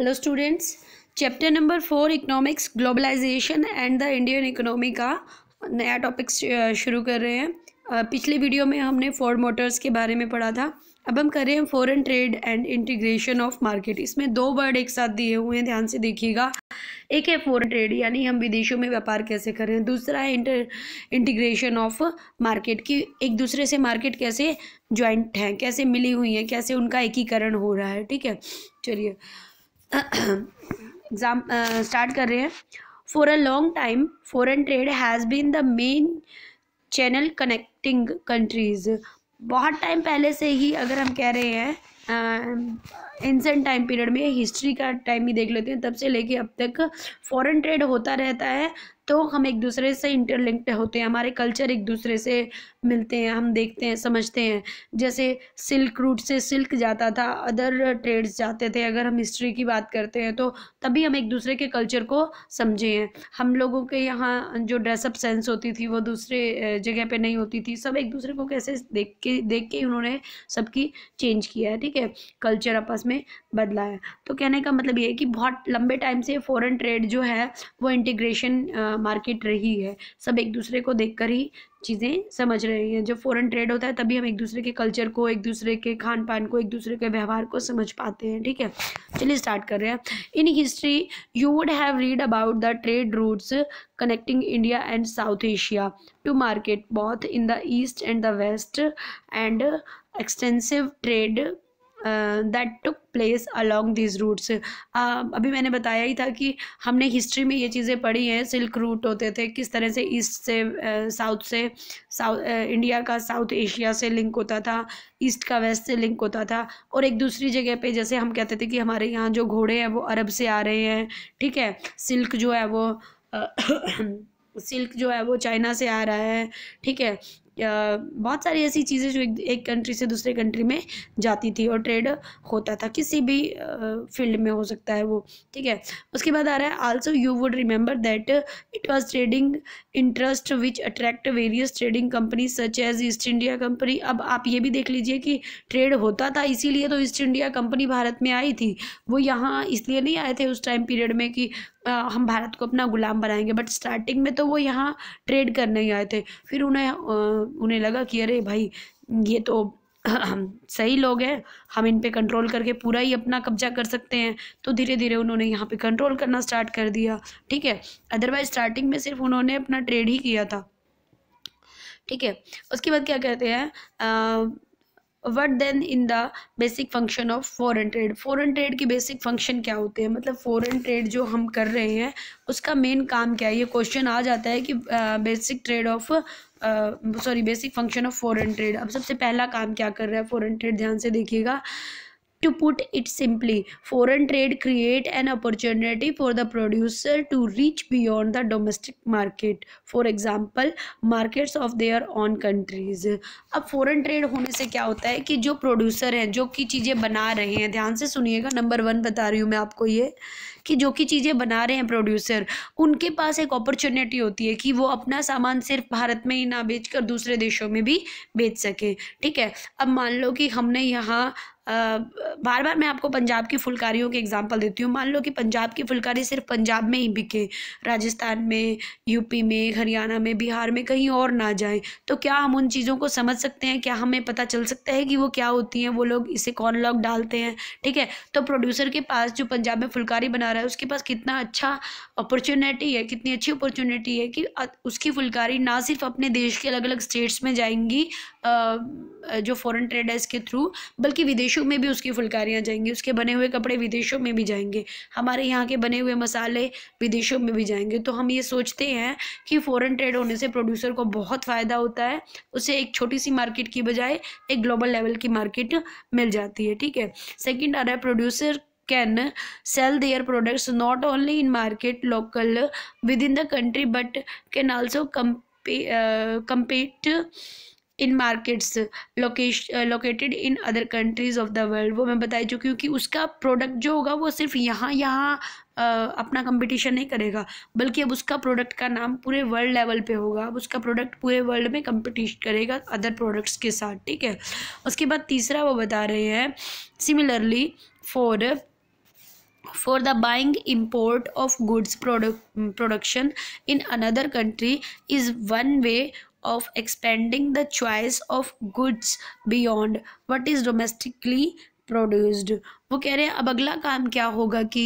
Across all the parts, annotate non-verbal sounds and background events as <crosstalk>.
hello students chapter number four economics globalisation and the Indian economy का नया topic शुरू कर रहे हैं पिछले वीडियो में हमने फोर्ड मोटर्स के बारे में पढ़ा था अब हम कर रहे हैं foreign trade and integration of market इसमें दो वर्ड एक साथ दिए हुए हैं ध्यान से देखिएगा एक है फॉरेन ट्रेड यानी हम विदेशों में व्यापार कैसे करें दूसरा है इंटर इंटीग्रेशन ऑफ मार्केट की एक दूसरे से मार्केट कैसे ज्वाइंट हैं कैसे मिली हुई हैं कैसे उनका एकीकरण हो रहा है ठीक है चलिए एग्जाम स्टार्ट uh, कर रहे हैं for a long time foreign trade has been the main channel connecting countries बहुत टाइम पहले से ही अगर हम कह रहे हैं एंसेंट टाइम पीरियड में हिस्ट्री का टाइम ही देख लेते हैं तब से लेके अब तक फॉरेन ट्रेड होता रहता है तो हम एक दूसरे से इंटरलिंक्ड होते हैं हमारे कल्चर एक दूसरे से मिलते हैं हम देखते हैं समझते हैं जैसे सिल्क रूट से सिल्क जाता था अदर ट्रेड्स जाते थे अगर हम हिस्ट्री की बात करते हैं तो तभी हम एक दूसरे के कल्चर को समझे हैं हम लोगों के यहाँ जो ड्रेसअप सेंस होती थी वो दूसरे जगह पर नहीं होती थी सब एक दूसरे को कैसे देख के देख के उन्होंने सबकी चेंज किया है ठीक है कल्चर आपस में बदला है तो कहने का मतलब ये है कि बहुत लंबे टाइम से फॉरेन ट्रेड जो है वो इंटीग्रेशन मार्केट रही है सब एक दूसरे को देखकर ही चीज़ें समझ रही हैं जब फॉरेन ट्रेड होता है तभी हम एक दूसरे के कल्चर को एक दूसरे के खान पान को एक दूसरे के व्यवहार को समझ पाते हैं ठीक है चलिए स्टार्ट कर रहे हैं in history you would have read about the trade routes connecting India and South Asia to market both in the east and the west and extensive trade that took place along this routes अभी मैंने बताया ही था कि हमने history में ये चीज़ें पढ़ी हैं सिल्क रूट होते थे किस तरह से ईस्ट से साउथ से साउथ इंडिया का साउथ एशिया से लिंक होता था ईस्ट का वेस्ट से लिंक होता था और एक दूसरी जगह पे जैसे हम कहते थे कि हमारे यहाँ जो घोड़े हैं वो अरब से आ रहे हैं ठीक है सिल्क जो है वो सिल्क <coughs> जो है वो चाइना से आ रहा है ठीक है बहुत सारी ऐसी चीज़ें जो एक, कंट्री से दूसरे कंट्री में जाती थी और ट्रेड होता था किसी भी फील्ड में हो सकता है वो ठीक है उसके बाद आ रहा है also you would remember that it was trading interest which attract various trading company such as East India Company अब आप ये भी देख लीजिए कि ट्रेड होता था इसीलिए तो ईस्ट इंडिया कंपनी भारत में आई थी वो यहाँ इसलिए नहीं आए थे उस टाइम पीरियड में कि हम भारत को अपना गुलाम बनाएंगे बट स्टार्टिंग में तो वो यहाँ ट्रेड करने ही आए थे फिर उन्हें उन्हें लगा कि अरे भाई ये तो हम <clears throat> सही लोग हैं हम इन पे कंट्रोल करके पूरा ही अपना कब्जा कर सकते हैं तो धीरे धीरे उन्होंने यहाँ पे कंट्रोल करना स्टार्ट कर दिया ठीक है अदरवाइज स्टार्टिंग में सिर्फ उन्होंने अपना ट्रेड ही किया था ठीक है उसके बाद क्या कहते हैं what then in the basic function of foreign trade foreign trade की बेसिक फंक्शन क्या होते हैं मतलब फॉरन ट्रेड जो हम कर रहे हैं उसका मेन काम क्या है ये क्वेश्चन आ जाता है कि basic trade of sorry basic function of foreign trade अब सबसे पहला काम क्या कर रहा है फॉरन ट्रेड ध्यान से देखिएगा to put it simply foreign trade create an opportunity for the producer to reach beyond the domestic market for example markets of their own countries अब फॉरन ट्रेड होने से क्या होता है कि जो प्रोड्यूसर हैं जो की चीज़ें बना रहे हैं ध्यान से सुनिएगा नंबर वन बता रही हूँ मैं आपको ये कि जो कि चीज़ें बना रहे हैं प्रोड्यूसर उनके पास एक अपॉर्चुनिटी होती है कि वो अपना सामान सिर्फ भारत में ही ना बेच कर दूसरे देशों में भी बेच सकें ठीक है अब मान लो कि हमने यहाँ बार बार मैं आपको पंजाब की फुलकारियों के एग्जांपल देती हूँ मान लो कि पंजाब की फुलकारी सिर्फ पंजाब में ही बिके राजस्थान में यूपी में हरियाणा में बिहार में कहीं और ना जाए तो क्या हम उन चीज़ों को समझ सकते हैं क्या हमें पता चल सकता है कि वो क्या होती हैं वो लोग इसे कौन लोग डालते हैं ठीक है तो प्रोड्यूसर के पास जो पंजाब में फुलकारी बना रहे रहा है उसके पास कितना अच्छा अपॉर्चुनिटी है कितनी अच्छी अपॉर्चुनिटी है कि उसकी फुलकारी ना सिर्फ अपने देश के अलग अलग स्टेट्स में जाएंगी जो फॉरेन ट्रेडर्स के थ्रू बल्कि विदेशों में भी उसकी फुलकारियाँ जाएंगी उसके बने हुए कपड़े विदेशों में भी जाएंगे हमारे यहाँ के बने हुए मसाले विदेशों में भी जाएंगे तो हम ये सोचते हैं कि फॉरन ट्रेड होने से प्रोड्यूसर को बहुत फ़ायदा होता है उसे एक छोटी सी मार्केट की बजाय एक ग्लोबल लेवल की मार्केट मिल जाती है ठीक है सेकेंड आ रहा है producer can sell their products not only in market local within the country but can also compete uh, compete in markets लोकेश located in other countries of the world वो मैं बताई चुकी हूँ कि उसका प्रोडक्ट जो होगा वो सिर्फ यहाँ यहाँ uh, अपना कंपटीशन नहीं करेगा बल्कि अब उसका प्रोडक्ट का नाम पूरे वर्ल्ड लेवल पे होगा अब उसका प्रोडक्ट पूरे वर्ल्ड में कंपटीशन करेगा अदर प्रोडक्ट्स के साथ ठीक है उसके बाद तीसरा वो बता रहे हैं similarly for for the buying import of goods product, production in another country is one way of expanding the choice of goods beyond what is domestically produced वो कह रहे हैं अब अगला काम क्या होगा कि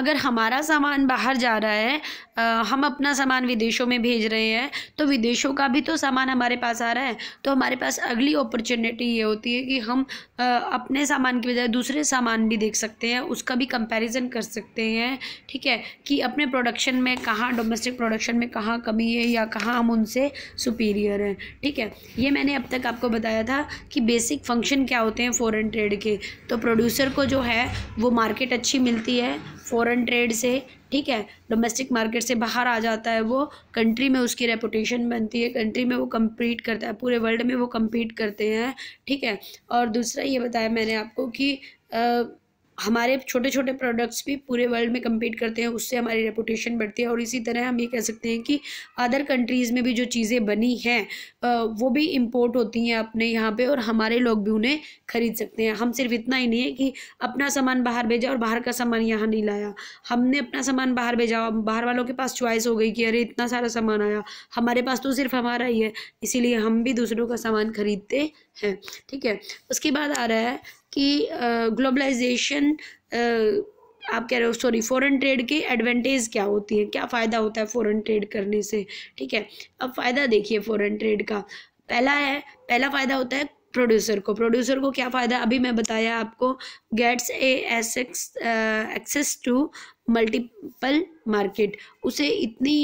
अगर हमारा सामान बाहर जा रहा है आ, हम अपना सामान विदेशों में भेज रहे हैं तो विदेशों का भी तो सामान हमारे पास आ रहा है तो हमारे पास अगली अपॉर्चुनिटी ये होती है कि हम आ, अपने सामान की बजाय दूसरे सामान भी देख सकते हैं उसका भी कंपैरिजन कर सकते हैं ठीक है कि अपने प्रोडक्शन में कहाँ डोमेस्टिक प्रोडक्शन में कहाँ कमी है या कहाँ हम उनसे सुपीरियर हैं ठीक है ये मैंने अब तक आपको बताया था कि बेसिक फंक्शन क्या होते हैं फ़ॉरन ट्रेड के तो प्रोड्यूसर को जो है वो मार्केट अच्छी मिलती है फ़ॉरेन ट्रेड से ठीक है डोमेस्टिक मार्केट से बाहर आ जाता है वो कंट्री में उसकी रेपुटेशन बनती है कंट्री में वो कम्पीट करता है पूरे वर्ल्ड में वो कम्पीट करते हैं ठीक है और दूसरा ये बताया मैंने आपको कि आ, हमारे छोटे छोटे प्रोडक्ट्स भी पूरे वर्ल्ड में कम्पीट करते हैं उससे हमारी रेपुटेशन बढ़ती है और इसी तरह हम ये कह सकते हैं कि अदर कंट्रीज़ में भी जो चीज़ें बनी हैं वो भी इम्पोर्ट होती हैं अपने यहाँ पे और हमारे लोग भी उन्हें ख़रीद सकते हैं हम सिर्फ इतना ही नहीं है कि अपना सामान बाहर भेजा और बाहर का सामान यहाँ नहीं लाया हमने अपना सामान बाहर भेजा बाहर वालों के पास च्वाइस हो गई कि अरे इतना सारा सामान आया हमारे पास तो सिर्फ हमारा ही है इसीलिए हम भी दूसरों का सामान ख़रीदते हैं ठीक है उसके बाद आ रहा है कि ग्लोबलाइजेशन आप कह रहे हो सॉरी फॉरेन ट्रेड के एडवांटेज क्या होती है क्या फ़ायदा होता है फॉरेन ट्रेड करने से ठीक है अब फ़ायदा देखिए फॉरेन ट्रेड का पहला है पहला फ़ायदा होता है प्रोड्यूसर को प्रोड्यूसर को क्या फ़ायदा अभी मैं बताया आपको गेट्स ए एस एक्स एक्सेस टू मल्टीपल मार्केट उसे इतनी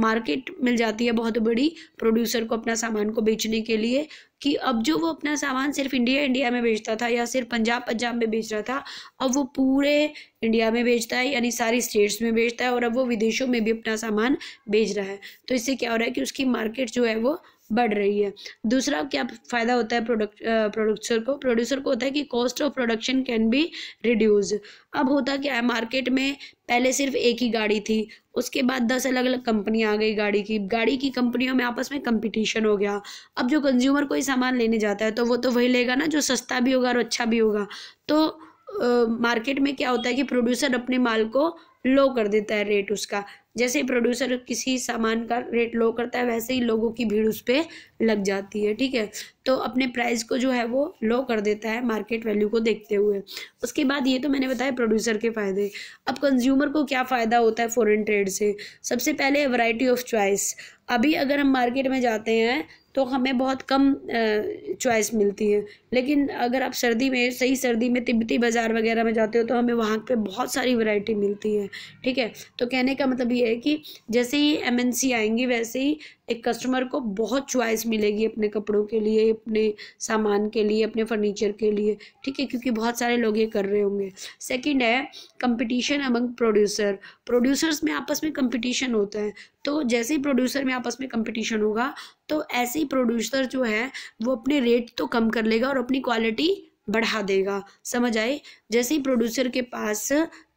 मार्केट मिल जाती है बहुत बड़ी प्रोड्यूसर को अपना सामान को बेचने के लिए कि अब जो वो अपना सामान सिर्फ इंडिया इंडिया में बेचता था या सिर्फ पंजाब पंजाब में बेच रहा था अब वो पूरे इंडिया में बेचता है यानी सारी स्टेट्स में बेचता है और अब वो विदेशों में भी अपना सामान बेच रहा है तो इससे क्या हो रहा है कि उसकी मार्केट जो है वो बढ़ रही है दूसरा क्या फ़ायदा होता है प्रोडक्ट प्रोड्यूसर को प्रोड्यूसर को होता है कि cost of production can be reduce अब होता क्या है मार्केट में पहले सिर्फ एक ही गाड़ी थी उसके बाद दस अलग अलग कंपनियाँ आ गई गाड़ी की गाड़ी की कंपनियों में आपस में कंपटीशन हो गया अब जो कंज्यूमर कोई सामान लेने जाता है तो वो तो वही लेगा ना जो सस्ता भी होगा और अच्छा भी होगा तो मार्केट में क्या होता है कि प्रोड्यूसर अपने माल को लो कर देता है रेट उसका जैसे प्रोड्यूसर किसी सामान का रेट लो करता है वैसे ही लोगों की भीड़ उस पर लग जाती है ठीक है तो अपने प्राइस को जो है वो लो कर देता है मार्केट वैल्यू को देखते हुए उसके बाद ये तो मैंने बताया प्रोड्यूसर के फ़ायदे अब कंज्यूमर को क्या फ़ायदा होता है फ़ॉरेन ट्रेड से सबसे पहले वैरायटी ऑफ चॉइस अभी अगर हम मार्केट में जाते हैं तो हमें बहुत कम चॉइस मिलती है लेकिन अगर आप सर्दी में सही सर्दी में तिब्बती बाज़ार वगैरह में जाते हो तो हमें वहाँ पे बहुत सारी वैरायटी मिलती है ठीक है तो कहने का मतलब ये है कि जैसे ही एमएनसी आएंगी वैसे ही एक कस्टमर को बहुत चॉइस मिलेगी अपने कपड़ों के लिए अपने सामान के लिए अपने फर्नीचर के लिए ठीक है क्योंकि बहुत सारे लोग ये कर रहे होंगे सेकंड है कंपटीशन अमंग प्रोड्यूसर प्रोड्यूसर्स में आपस में कंपटीशन होता है तो जैसे ही प्रोड्यूसर में आपस में कंपटीशन होगा तो ऐसे ही प्रोड्यूसर जो है वो अपने रेट तो कम कर लेगा और अपनी क्वालिटी बढ़ा देगा समझ आए जैसे ही प्रोड्यूसर के पास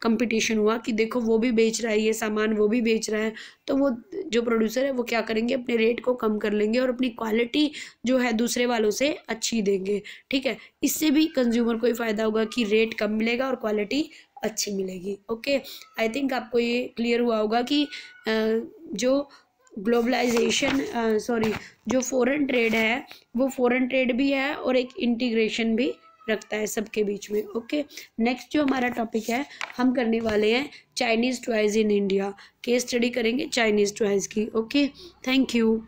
कंपटीशन हुआ कि देखो वो भी बेच रहा है ये सामान वो भी बेच रहा है तो वो जो प्रोड्यूसर है वो क्या करेंगे अपने रेट को कम कर लेंगे और अपनी क्वालिटी जो है दूसरे वालों से अच्छी देंगे ठीक है इससे भी कंज्यूमर को ही फ़ायदा होगा कि रेट कम मिलेगा और क्वालिटी अच्छी मिलेगी ओके आई थिंक आपको ये क्लियर हुआ होगा कि जो ग्लोबलाइजेशन सॉरी जो फॉरेन ट्रेड है वो फॉरेन ट्रेड भी है और एक इंटीग्रेशन भी रखता है सबके बीच में ओके नेक्स्ट जो हमारा टॉपिक है हम करने वाले हैं Chinese toys in India case study करेंगे चाइनीज़ टॉयज़ की ओके थैंक यू